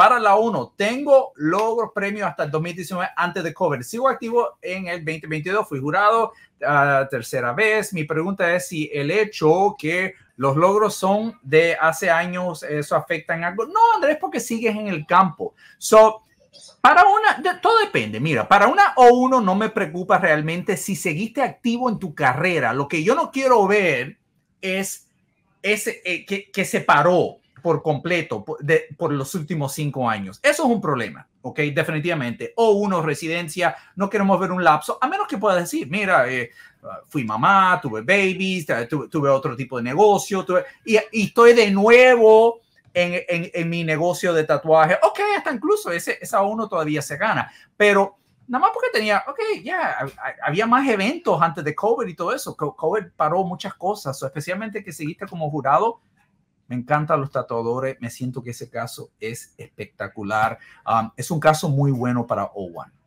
Para la 1, tengo logros premios hasta el 2019 antes de cover. Sigo activo en el 2022, fui jurado la ah, tercera vez. Mi pregunta es si el hecho que los logros son de hace años, eso afecta en algo. No, Andrés, porque sigues en el campo. So, para una, todo depende. Mira, para una o uno no me preocupa realmente si seguiste activo en tu carrera. Lo que yo no quiero ver es ese eh, que, que se paró por completo por, los últimos cinco años. Eso es un problema, ¿ok? Definitivamente. O uno, residencia, no queremos ver un lapso, a menos que pueda decir, mira, eh, fui mamá, tuve babies, tuve, otro tipo de negocio, y, estoy de nuevo en, en, en, mi negocio de tatuaje. Ok, hasta incluso ese, esa uno todavía se gana, pero nada más porque tenía, ok, ya, había más eventos antes de COVID y todo eso. COVID paró muchas cosas, especialmente que seguiste como jurado me encantan los tatuadores. Me siento que ese caso es espectacular. Um, es un caso muy bueno para Owen.